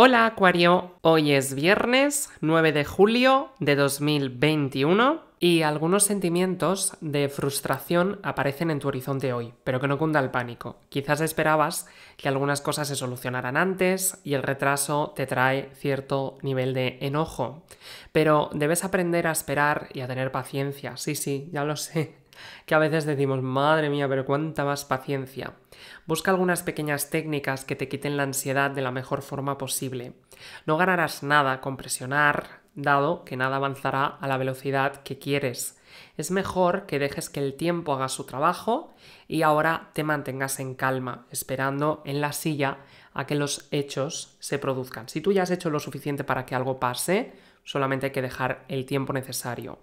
Hola Acuario, hoy es viernes 9 de julio de 2021 y algunos sentimientos de frustración aparecen en tu horizonte hoy, pero que no cunda el pánico. Quizás esperabas que algunas cosas se solucionaran antes y el retraso te trae cierto nivel de enojo, pero debes aprender a esperar y a tener paciencia, sí, sí, ya lo sé que a veces decimos, madre mía, pero cuánta más paciencia. Busca algunas pequeñas técnicas que te quiten la ansiedad de la mejor forma posible. No ganarás nada con presionar, dado que nada avanzará a la velocidad que quieres. Es mejor que dejes que el tiempo haga su trabajo y ahora te mantengas en calma, esperando en la silla a que los hechos se produzcan. Si tú ya has hecho lo suficiente para que algo pase, solamente hay que dejar el tiempo necesario.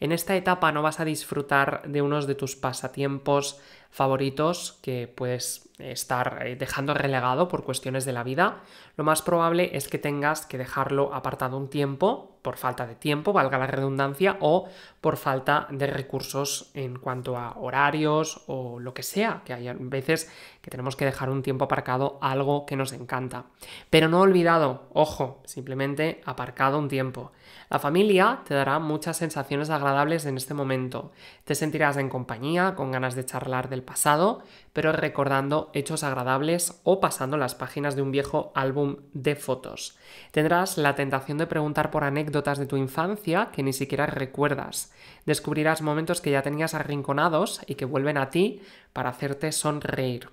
En esta etapa no vas a disfrutar de unos de tus pasatiempos favoritos que puedes estar eh, dejando relegado por cuestiones de la vida. Lo más probable es que tengas que dejarlo apartado un tiempo, por falta de tiempo, valga la redundancia, o por falta de recursos en cuanto a horarios o lo que sea, que hay veces que tenemos que dejar un tiempo aparcado algo que nos encanta. Pero no olvidado, ojo, simplemente aparcado un tiempo. La familia te dará muchas sensaciones agradables en este momento. Te sentirás en compañía, con ganas de charlar del pasado, pero recordando hechos agradables o pasando las páginas de un viejo álbum de fotos. Tendrás la tentación de preguntar por anécdotas de tu infancia que ni siquiera recuerdas. Descubrirás momentos que ya tenías arrinconados y que vuelven a ti para hacerte sonreír.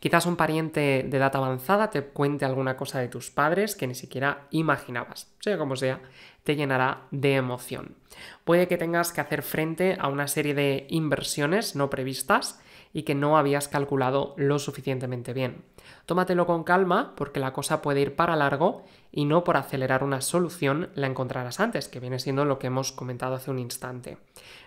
Quizás un pariente de edad avanzada te cuente alguna cosa de tus padres que ni siquiera imaginabas. Sea como sea, te llenará de emoción. Puede que tengas que hacer frente a una serie de inversiones no previstas y que no habías calculado lo suficientemente bien. Tómatelo con calma porque la cosa puede ir para largo y no por acelerar una solución la encontrarás antes, que viene siendo lo que hemos comentado hace un instante.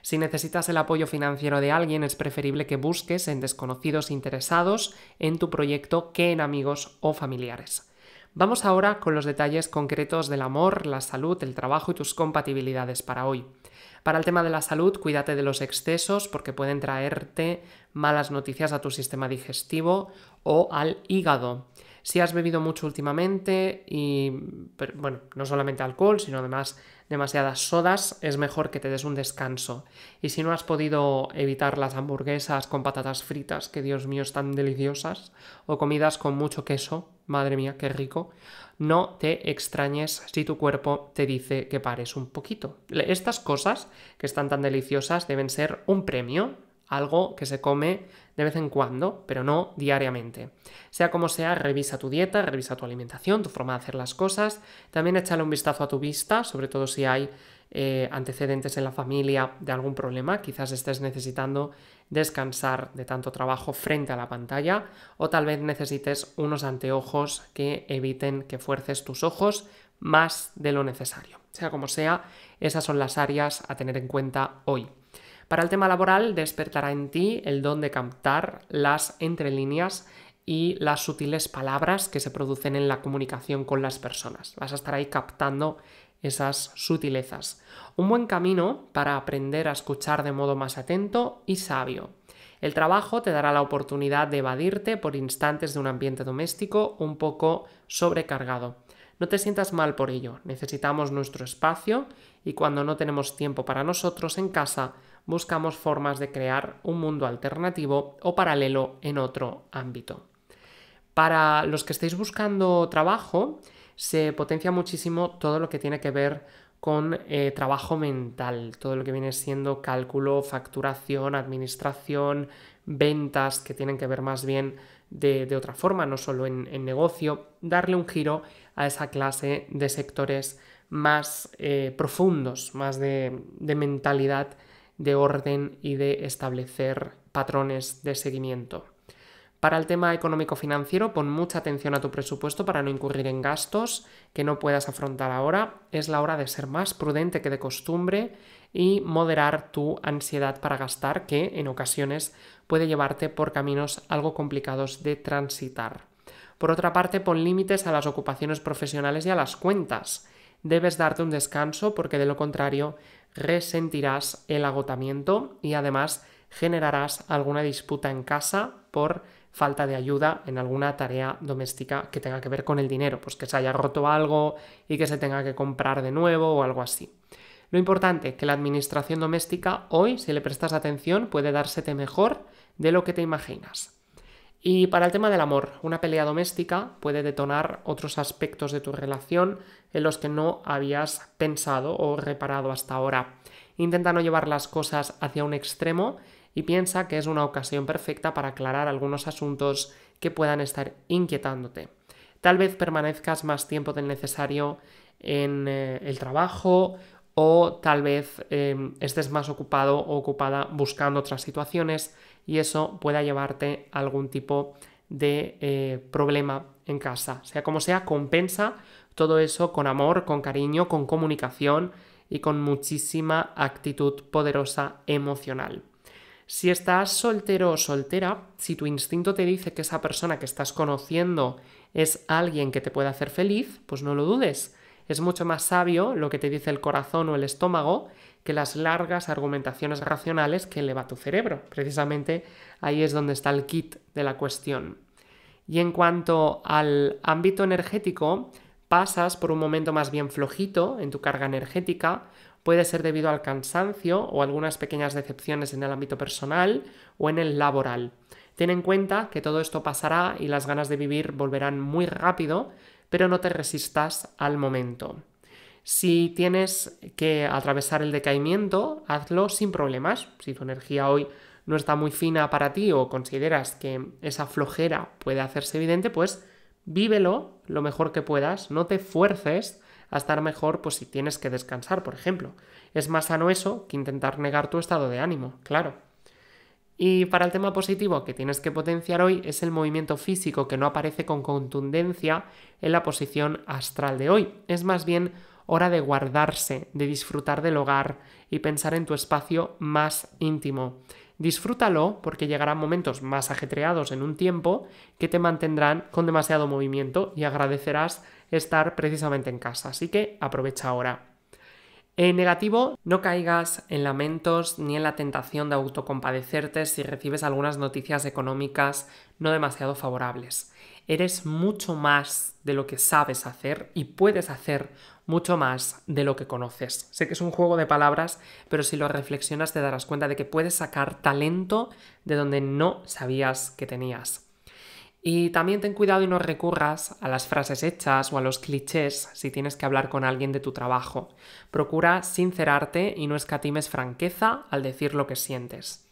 Si necesitas el apoyo financiero de alguien, es preferible que busques en desconocidos interesados en tu proyecto que en amigos o familiares. Vamos ahora con los detalles concretos del amor, la salud, el trabajo y tus compatibilidades para hoy. Para el tema de la salud, cuídate de los excesos porque pueden traerte malas noticias a tu sistema digestivo o al hígado si has bebido mucho últimamente y, bueno, no solamente alcohol, sino además demasiadas sodas, es mejor que te des un descanso. Y si no has podido evitar las hamburguesas con patatas fritas, que Dios mío están deliciosas, o comidas con mucho queso, madre mía, qué rico, no te extrañes si tu cuerpo te dice que pares un poquito. Estas cosas que están tan deliciosas deben ser un premio algo que se come de vez en cuando, pero no diariamente. Sea como sea, revisa tu dieta, revisa tu alimentación, tu forma de hacer las cosas. También échale un vistazo a tu vista, sobre todo si hay eh, antecedentes en la familia de algún problema, quizás estés necesitando descansar de tanto trabajo frente a la pantalla o tal vez necesites unos anteojos que eviten que fuerces tus ojos más de lo necesario. Sea como sea, esas son las áreas a tener en cuenta hoy. Para el tema laboral, despertará en ti el don de captar las entrelíneas y las sutiles palabras que se producen en la comunicación con las personas. Vas a estar ahí captando esas sutilezas. Un buen camino para aprender a escuchar de modo más atento y sabio. El trabajo te dará la oportunidad de evadirte por instantes de un ambiente doméstico un poco sobrecargado. No te sientas mal por ello, necesitamos nuestro espacio y cuando no tenemos tiempo para nosotros en casa, buscamos formas de crear un mundo alternativo o paralelo en otro ámbito. Para los que estéis buscando trabajo, se potencia muchísimo todo lo que tiene que ver con eh, trabajo mental, todo lo que viene siendo cálculo, facturación, administración, ventas, que tienen que ver más bien de, otra forma, no solo en, negocio, darle un giro a esa clase de sectores más eh, profundos, más de mentalidad de orden y de establecer patrones de seguimiento. Para el tema económico-financiero, pon mucha atención a tu presupuesto para no incurrir en gastos que no puedas afrontar ahora. Es la hora de ser más prudente que de costumbre y moderar tu ansiedad para gastar, que en ocasiones puede llevarte por caminos algo complicados de transitar. Por otra parte, pon límites a las ocupaciones profesionales y a las cuentas. Debes darte un descanso porque de lo contrario resentirás el agotamiento y además generarás alguna disputa en casa por falta de ayuda en alguna tarea doméstica que tenga que ver con el dinero, pues que se haya roto algo y que se tenga que comprar de nuevo o algo así. Lo importante, es que la administración doméstica hoy, si le prestas atención, puede dársete mejor de lo que te imaginas. Y para el tema del amor, una pelea doméstica puede detonar otros aspectos de tu relación en los que no habías pensado o reparado hasta ahora. Intenta no llevar las cosas hacia un extremo y piensa que es una ocasión perfecta para aclarar algunos asuntos que puedan estar inquietándote. Tal vez permanezcas más tiempo del necesario en eh, el trabajo o tal vez em, estés más ocupado o ocupada buscando otras situaciones y eso pueda llevarte a algún tipo de eh, problema en casa. Sea como sea, compensa todo eso con amor, con cariño, con comunicación y con muchísima actitud poderosa emocional. Si estás soltero o soltera, si tu instinto te dice que esa persona que estás conociendo es alguien que te puede hacer feliz, pues no lo dudes es mucho más sabio lo que te dice el corazón o el estómago que las largas argumentaciones racionales que eleva tu cerebro. Precisamente ahí es donde está el kit de la cuestión. Y en cuanto al ámbito energético, pasas por un momento más bien flojito en tu carga energética, puede ser debido al cansancio o algunas pequeñas decepciones en el ámbito personal o en el laboral. Ten en cuenta que todo esto pasará y las ganas de vivir volverán muy rápido, pero no te resistas al momento. Si tienes que atravesar el decaimiento, hazlo sin problemas. Si tu energía hoy no está muy fina para ti o consideras que esa flojera puede hacerse evidente, pues vívelo lo mejor que puedas, no te fuerces a estar mejor pues si tienes que descansar, por ejemplo. Es más sano eso que intentar negar tu estado de ánimo, claro. Y para el tema positivo que tienes que potenciar hoy es el movimiento físico que no aparece con contundencia en la posición astral de hoy. Es más bien hora de guardarse, de disfrutar del hogar y pensar en tu espacio más íntimo. Disfrútalo porque llegarán momentos más ajetreados en un tiempo que te mantendrán con demasiado movimiento y agradecerás estar precisamente en casa. Así que aprovecha ahora. En negativo, no caigas en lamentos ni en la tentación de autocompadecerte si recibes algunas noticias económicas no demasiado favorables. Eres mucho más de lo que sabes hacer y puedes hacer mucho más de lo que conoces. Sé que es un juego de palabras, pero si lo reflexionas te darás cuenta de que puedes sacar talento de donde no sabías que tenías. Y también ten cuidado y no recurras a las frases hechas o a los clichés si tienes que hablar con alguien de tu trabajo. Procura sincerarte y no escatimes franqueza al decir lo que sientes.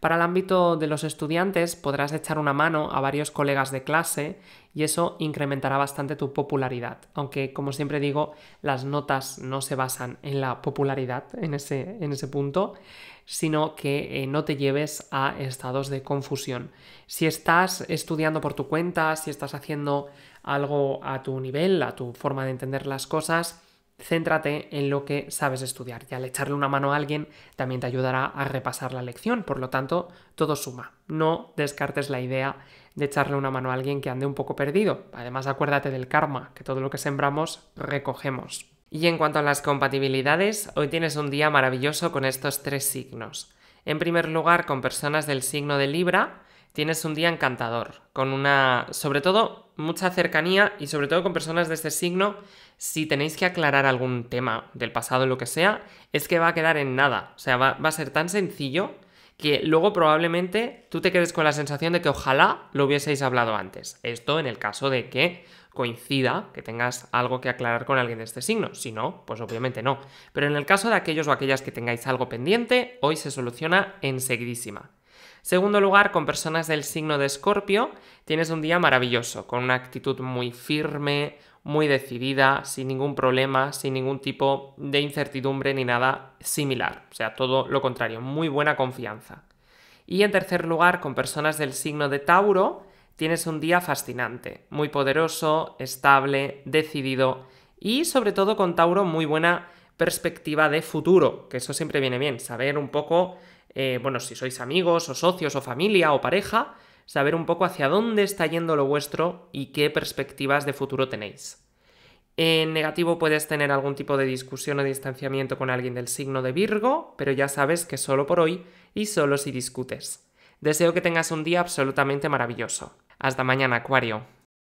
Para el ámbito de los estudiantes podrás echar una mano a varios colegas de clase y eso incrementará bastante tu popularidad. Aunque, como siempre digo, las notas no se basan en la popularidad en ese, en ese punto sino que eh, no te lleves a estados de confusión. Si estás estudiando por tu cuenta, si estás haciendo algo a tu nivel, a tu forma de entender las cosas, céntrate en lo que sabes estudiar y al echarle una mano a alguien también te ayudará a repasar la lección, por lo tanto, todo suma. No descartes la idea de echarle una mano a alguien que ande un poco perdido. Además, acuérdate del karma, que todo lo que sembramos recogemos. Y en cuanto a las compatibilidades, hoy tienes un día maravilloso con estos tres signos. En primer lugar, con personas del signo de Libra, tienes un día encantador, con una, sobre todo, mucha cercanía y sobre todo con personas de este signo, si tenéis que aclarar algún tema del pasado, o lo que sea, es que va a quedar en nada. O sea, va a ser tan sencillo que luego probablemente tú te quedes con la sensación de que ojalá lo hubieseis hablado antes. Esto en el caso de que coincida, que tengas algo que aclarar con alguien de este signo. Si no, pues obviamente no. Pero en el caso de aquellos o aquellas que tengáis algo pendiente, hoy se soluciona enseguidísima. Segundo lugar, con personas del signo de Escorpio, tienes un día maravilloso, con una actitud muy firme, muy decidida, sin ningún problema, sin ningún tipo de incertidumbre ni nada similar. O sea, todo lo contrario, muy buena confianza. Y en tercer lugar, con personas del signo de Tauro, tienes un día fascinante, muy poderoso, estable, decidido y sobre todo con Tauro muy buena perspectiva de futuro, que eso siempre viene bien, saber un poco, eh, bueno, si sois amigos o socios o familia o pareja, saber un poco hacia dónde está yendo lo vuestro y qué perspectivas de futuro tenéis. En negativo puedes tener algún tipo de discusión o distanciamiento con alguien del signo de Virgo, pero ya sabes que solo por hoy y solo si discutes. Deseo que tengas un día absolutamente maravilloso. Hasta mañana, Acuario.